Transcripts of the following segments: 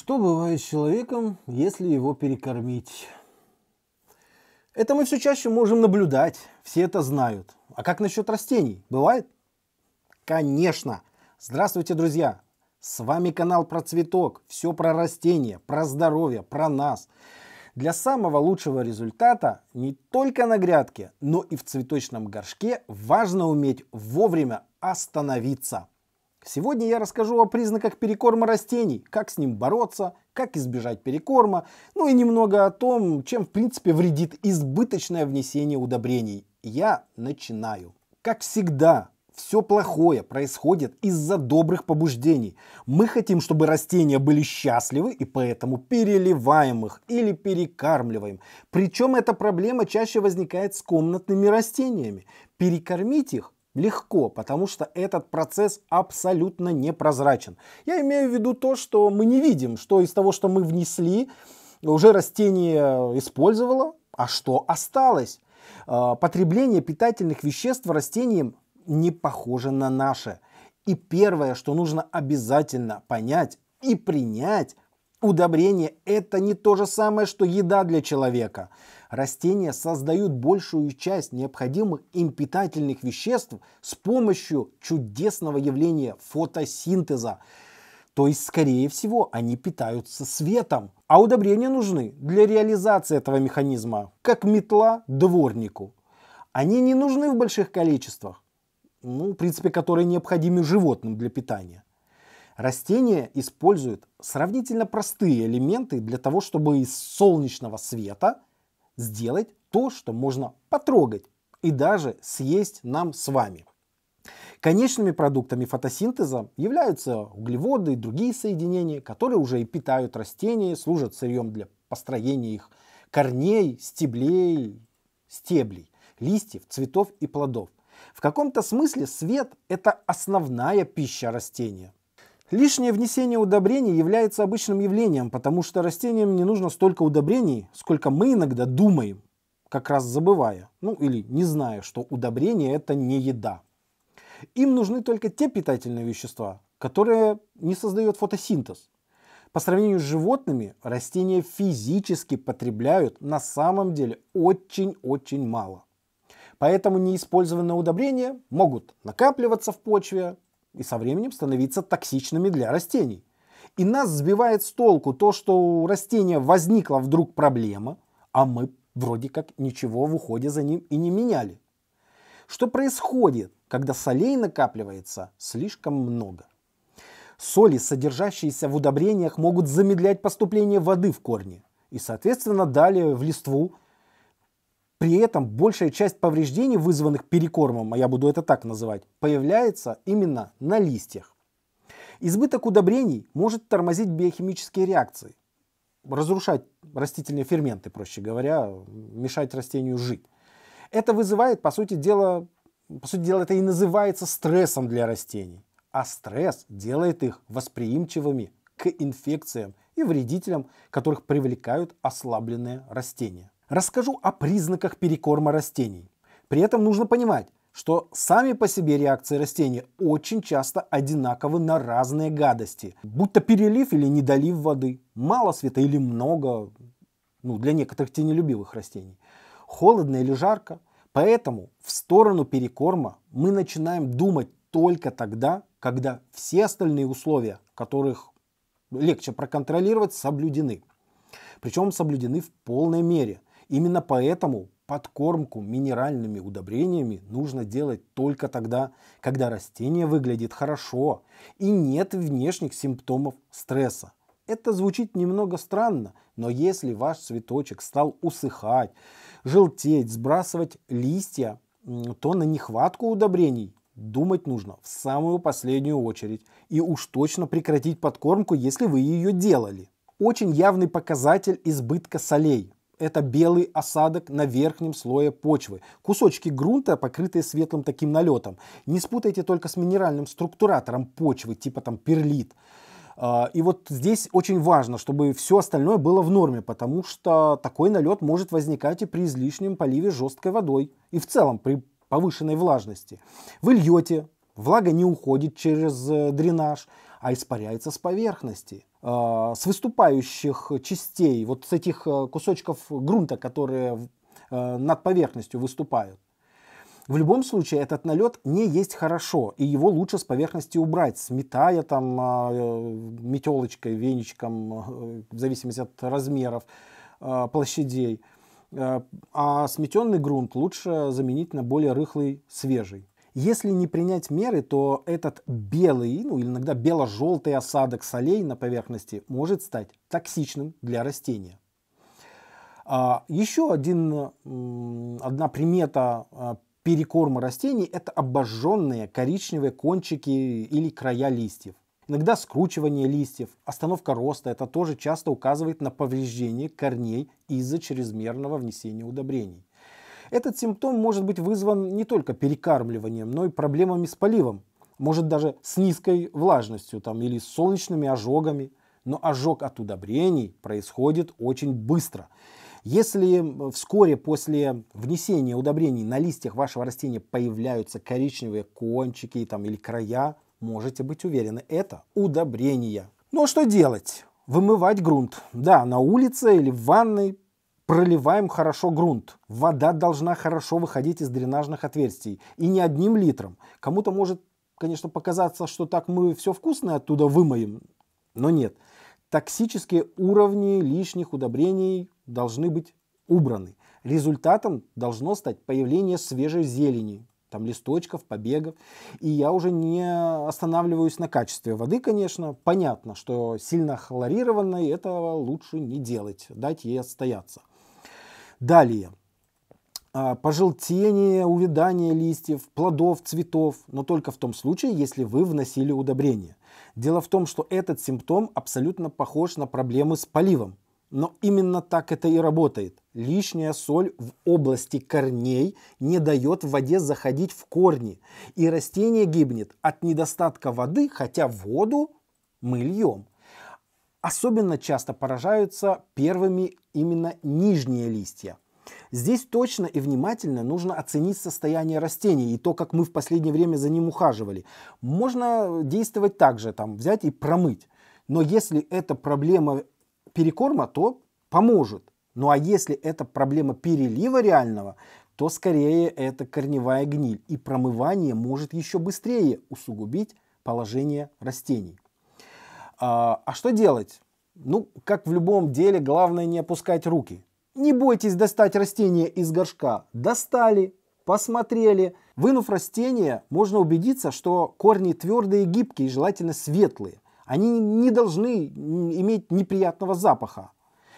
Что бывает с человеком, если его перекормить? Это мы все чаще можем наблюдать, все это знают. А как насчет растений? Бывает? Конечно! Здравствуйте, друзья! С вами канал про цветок, все про растения, про здоровье, про нас. Для самого лучшего результата не только на грядке, но и в цветочном горшке важно уметь вовремя остановиться – Сегодня я расскажу о признаках перекорма растений, как с ним бороться, как избежать перекорма, ну и немного о том, чем в принципе вредит избыточное внесение удобрений. Я начинаю. Как всегда, все плохое происходит из-за добрых побуждений. Мы хотим, чтобы растения были счастливы, и поэтому переливаем их или перекармливаем. Причем эта проблема чаще возникает с комнатными растениями. Перекормить их Легко, потому что этот процесс абсолютно непрозрачен. Я имею в виду то, что мы не видим, что из того, что мы внесли, уже растение э, использовало, а что осталось. Э, потребление питательных веществ растениям не похоже на наше. И первое, что нужно обязательно понять и принять, Удобрение – это не то же самое, что еда для человека. Растения создают большую часть необходимых им питательных веществ с помощью чудесного явления фотосинтеза. То есть, скорее всего, они питаются светом. А удобрения нужны для реализации этого механизма, как метла дворнику. Они не нужны в больших количествах, ну, в принципе, которые необходимы животным для питания. Растения используют сравнительно простые элементы для того, чтобы из солнечного света сделать то, что можно потрогать и даже съесть нам с вами. Конечными продуктами фотосинтеза являются углеводы и другие соединения, которые уже и питают растения, служат сырьем для построения их корней, стеблей, стеблей, листьев, цветов и плодов. В каком-то смысле свет – это основная пища растения. Лишнее внесение удобрений является обычным явлением, потому что растениям не нужно столько удобрений, сколько мы иногда думаем, как раз забывая, ну или не зная, что удобрения это не еда. Им нужны только те питательные вещества, которые не создают фотосинтез. По сравнению с животными, растения физически потребляют на самом деле очень-очень мало. Поэтому неиспользованные удобрения могут накапливаться в почве, и со временем становиться токсичными для растений. И нас сбивает с толку то, что у растения возникла вдруг проблема, а мы вроде как ничего в уходе за ним и не меняли. Что происходит, когда солей накапливается слишком много? Соли, содержащиеся в удобрениях, могут замедлять поступление воды в корни и, соответственно, далее в листву при этом большая часть повреждений, вызванных перекормом, а я буду это так называть, появляется именно на листьях. Избыток удобрений может тормозить биохимические реакции, разрушать растительные ферменты, проще говоря, мешать растению жить. Это вызывает, по сути дела, по сути дела, это и называется стрессом для растений. А стресс делает их восприимчивыми к инфекциям и вредителям, которых привлекают ослабленные растения. Расскажу о признаках перекорма растений. При этом нужно понимать, что сами по себе реакции растений очень часто одинаковы на разные гадости, будь то перелив или недолив воды, мало света или много, ну, для некоторых тенелюбивых растений, холодно или жарко. Поэтому в сторону перекорма мы начинаем думать только тогда, когда все остальные условия, которых легче проконтролировать, соблюдены. Причем соблюдены в полной мере – Именно поэтому подкормку минеральными удобрениями нужно делать только тогда, когда растение выглядит хорошо и нет внешних симптомов стресса. Это звучит немного странно, но если ваш цветочек стал усыхать, желтеть, сбрасывать листья, то на нехватку удобрений думать нужно в самую последнюю очередь и уж точно прекратить подкормку, если вы ее делали. Очень явный показатель избытка солей – это белый осадок на верхнем слое почвы. Кусочки грунта, покрытые светлым таким налетом. Не спутайте только с минеральным структуратором почвы, типа там перлит. А, и вот здесь очень важно, чтобы все остальное было в норме, потому что такой налет может возникать и при излишнем поливе жесткой водой, и в целом при повышенной влажности. Вы льете, влага не уходит через э, дренаж, а испаряется с поверхности – Э, с выступающих частей, вот с этих э, кусочков грунта, которые э, над поверхностью выступают. В любом случае этот налет не есть хорошо, и его лучше с поверхности убрать, сметая там метелочкой, веничком, в зависимости от размеров площадей. А сметенный грунт лучше заменить на более рыхлый, свежий. Если не принять меры, то этот белый, ну или иногда бело-желтый осадок солей на поверхности может стать токсичным для растения. А, еще один, одна примета а, перекорма растений – это обожженные коричневые кончики или края листьев. Иногда скручивание листьев, остановка роста – это тоже часто указывает на повреждение корней из-за чрезмерного внесения удобрений. Этот симптом может быть вызван не только перекармливанием, но и проблемами с поливом. Может даже с низкой влажностью там, или с солнечными ожогами. Но ожог от удобрений происходит очень быстро. Если вскоре после внесения удобрений на листьях вашего растения появляются коричневые кончики там, или края, можете быть уверены, это удобрения. Но ну а что делать? Вымывать грунт. Да, на улице или в ванной проливаем хорошо грунт. Вода должна хорошо выходить из дренажных отверстий. И не одним литром. Кому-то может, конечно, показаться, что так мы все вкусное оттуда вымоем. Но нет. Токсические уровни лишних удобрений должны быть убраны. Результатом должно стать появление свежей зелени, там листочков, побегов. И я уже не останавливаюсь на качестве воды, конечно. Понятно, что сильно хлорированной этого лучше не делать, дать ей отстояться. Далее. А, пожелтение, увядание листьев, плодов, цветов, но только в том случае, если вы вносили удобрение. Дело в том, что этот симптом абсолютно похож на проблемы с поливом. Но именно так это и работает. Лишняя соль в области корней не дает воде заходить в корни. И растение гибнет от недостатка воды, хотя воду мы льем. Особенно часто поражаются первыми именно нижние листья. Здесь точно и внимательно нужно оценить состояние растений и то, как мы в последнее время за ним ухаживали. Можно действовать так же, там, взять и промыть. Но если это проблема перекорма, то поможет. Ну а если это проблема перелива реального, то скорее это корневая гниль, и промывание может еще быстрее усугубить положение растений. А, а что делать? Ну, как в любом деле, главное не опускать руки. Не бойтесь достать растение из горшка. Достали, посмотрели. Вынув растение, можно убедиться, что корни твердые и гибкие, и желательно светлые. Они не должны иметь неприятного запаха.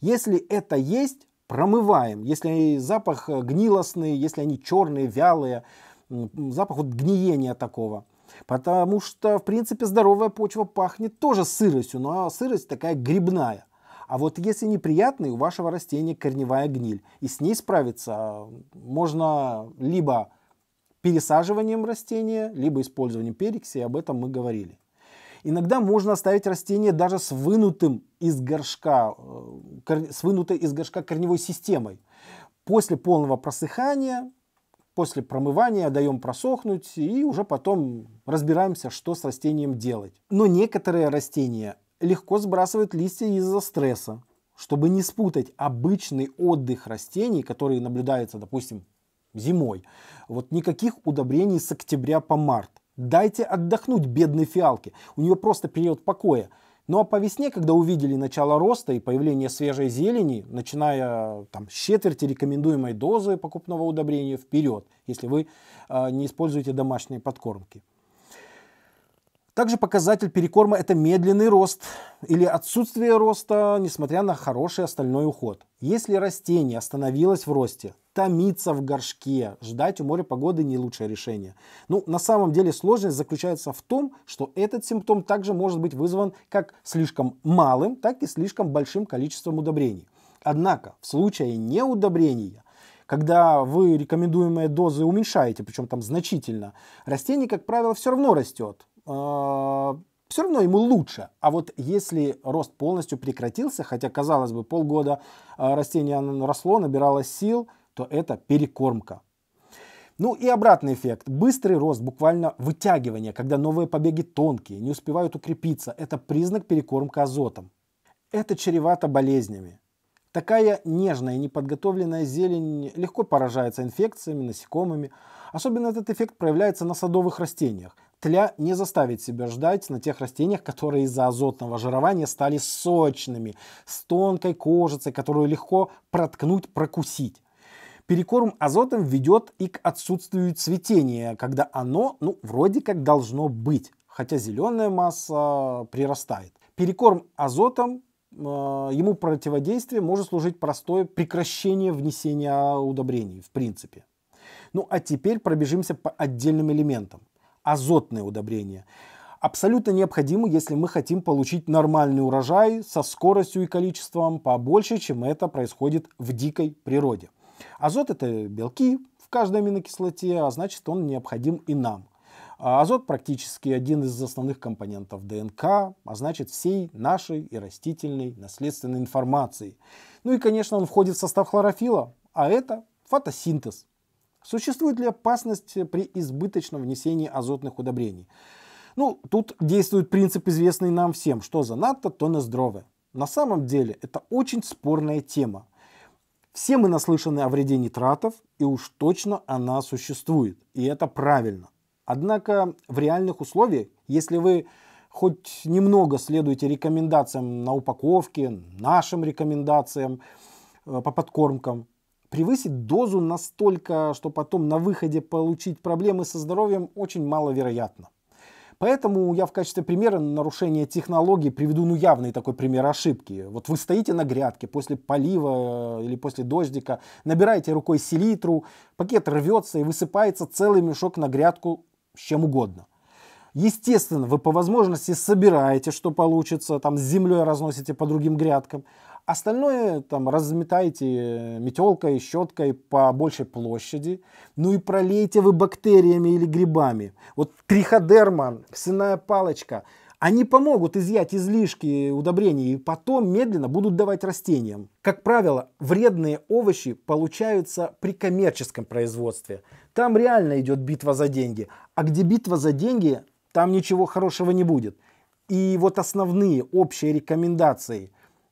Если это есть, промываем. Если запах гнилостный, если они черные, вялые, запах вот гниения такого – Потому что, в принципе, здоровая почва пахнет тоже сыростью, но сырость такая грибная. А вот если неприятный, у вашего растения корневая гниль. И с ней справиться а, можно либо пересаживанием растения, либо использованием перекси, об этом мы говорили. Иногда можно оставить растение даже с вынутым из горшка, э, с вынутой из горшка корневой системой. После полного просыхания После промывания даем просохнуть и уже потом разбираемся, что с растением делать. Но некоторые растения легко сбрасывают листья из-за стресса. Чтобы не спутать обычный отдых растений, который наблюдается, допустим, зимой, вот никаких удобрений с октября по март. Дайте отдохнуть бедной фиалке. У нее просто период покоя. Ну а по весне, когда увидели начало роста и появление свежей зелени, начиная там, с четверти рекомендуемой дозы покупного удобрения вперед, если вы э, не используете домашние подкормки. Также показатель перекорма – это медленный рост или отсутствие роста, несмотря на хороший остальной уход. Если растение остановилось в росте, томиться в горшке, ждать у моря погоды не лучшее решение. Ну, на самом деле сложность заключается в том, что этот симптом также может быть вызван как слишком малым, так и слишком большим количеством удобрений. Однако, в случае неудобрения, когда вы рекомендуемые дозы уменьшаете, причем там значительно, растение, как правило, все равно растет. А, все равно ему лучше. А вот если рост полностью прекратился, хотя, казалось бы, полгода а, растение росло, набирало сил, то это перекормка. Ну и обратный эффект. Быстрый рост, буквально вытягивание, когда новые побеги тонкие, не успевают укрепиться. Это признак перекормка азотом. Это чревато болезнями. Такая нежная, неподготовленная зелень легко поражается инфекциями, насекомыми. Особенно этот эффект проявляется на садовых растениях. Тля не заставит себя ждать на тех растениях, которые из-за азотного жирования стали сочными, с тонкой кожицей, которую легко проткнуть, прокусить. Перекорм азотом ведет и к отсутствию цветения, когда оно, ну, вроде как должно быть, хотя зеленая масса прирастает. Перекорм азотом э, ему противодействие может служить простое прекращение внесения удобрений, в принципе. Ну а теперь пробежимся по отдельным элементам азотные удобрения. Абсолютно необходимы, если мы хотим получить нормальный урожай со скоростью и количеством побольше, чем это происходит в дикой природе. Азот это белки в каждой аминокислоте, а значит он необходим и нам. А азот практически один из основных компонентов ДНК, а значит всей нашей и растительной наследственной информации. Ну и, конечно, он входит в состав хлорофила, а это фотосинтез. Существует ли опасность при избыточном внесении азотных удобрений? Ну, тут действует принцип, известный нам всем, что за занадто, то на здоровое. На самом деле это очень спорная тема. Все мы наслышаны о вреде нитратов, и уж точно она существует, и это правильно. Однако в реальных условиях, если вы хоть немного следуете рекомендациям на упаковке, нашим рекомендациям э, по подкормкам, превысить дозу настолько, что потом на выходе получить проблемы со здоровьем очень маловероятно. Поэтому я в качестве примера нарушения технологии приведу ну явный такой пример ошибки. Вот вы стоите на грядке после полива э, или после дождика, набираете рукой селитру, пакет рвется и высыпается целый мешок на грядку с чем угодно. Естественно, вы по возможности собираете, что получится, там с землей разносите по другим грядкам. Остальное там разметайте метелкой, щеткой по большей площади. Ну и пролейте вы бактериями или грибами. Вот триходерма, ксиная палочка, они помогут изъять излишки удобрений и потом медленно будут давать растениям. Как правило, вредные овощи получаются при коммерческом производстве. Там реально идет битва за деньги. А где битва за деньги, там ничего хорошего не будет. И вот основные общие рекомендации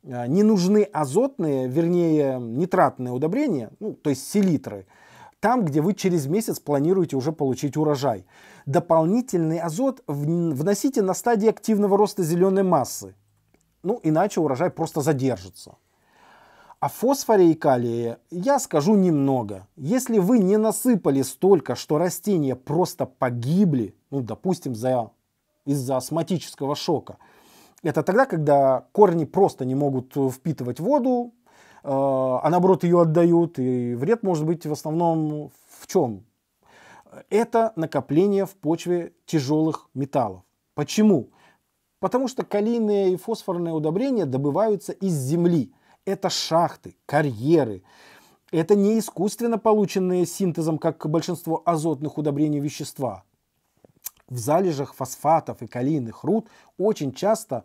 а, не нужны азотные, вернее, нитратные удобрения, ну, то есть селитры, там, где вы через месяц планируете уже получить урожай. Дополнительный азот вносите на стадии активного роста зеленой массы. Ну, иначе урожай просто задержится. О фосфоре и калии я скажу немного. Если вы не насыпали столько, что растения просто погибли, ну, допустим, за, из-за астматического шока – это тогда, когда корни просто не могут э, впитывать воду, э, а наоборот ее отдают, и вред может быть в основном в чем? Это накопление в почве тяжелых металлов. Почему? Потому что калийные и фосфорные удобрения добываются из земли. Это шахты, карьеры. Это не искусственно полученные синтезом, как большинство азотных удобрений вещества в залежах фосфатов и калийных руд очень часто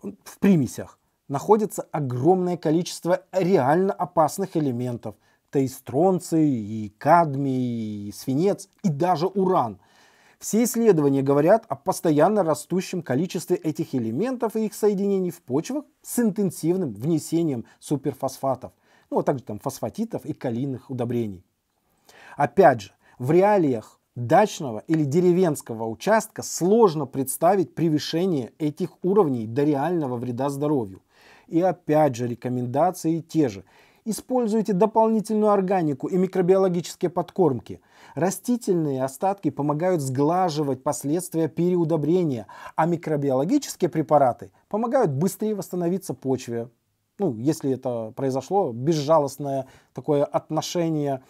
в примесях находится огромное количество реально опасных элементов. Это и стронций, и кадмий, и свинец, и даже уран. Все исследования говорят о постоянно растущем количестве этих элементов и их соединений в почвах с интенсивным внесением суперфосфатов, ну а также там фосфатитов и калийных удобрений. Опять же, в реалиях дачного или деревенского участка сложно представить превышение этих уровней до реального вреда здоровью. И опять же рекомендации те же. Используйте дополнительную органику и микробиологические подкормки. Растительные остатки помогают сглаживать последствия переудобрения, а микробиологические препараты помогают быстрее восстановиться почве. Ну, если это произошло, безжалостное такое отношение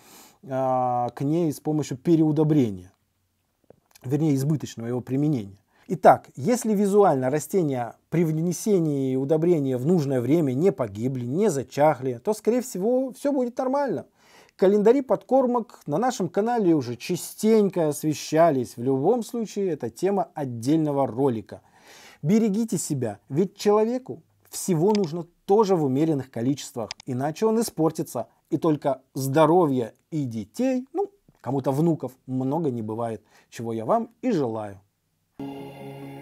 а, к ней с помощью переудобрения, вернее избыточного его применения. Итак, если визуально растения при внесении удобрения в нужное время не погибли, не зачахли, то, скорее всего, все будет нормально. Календари подкормок на нашем канале уже частенько освещались. В любом случае, это тема отдельного ролика. Берегите себя, ведь человеку всего нужно тоже в умеренных количествах, иначе он испортится, и только здоровья и детей, ну, кому-то внуков много не бывает, чего я вам и желаю. thank you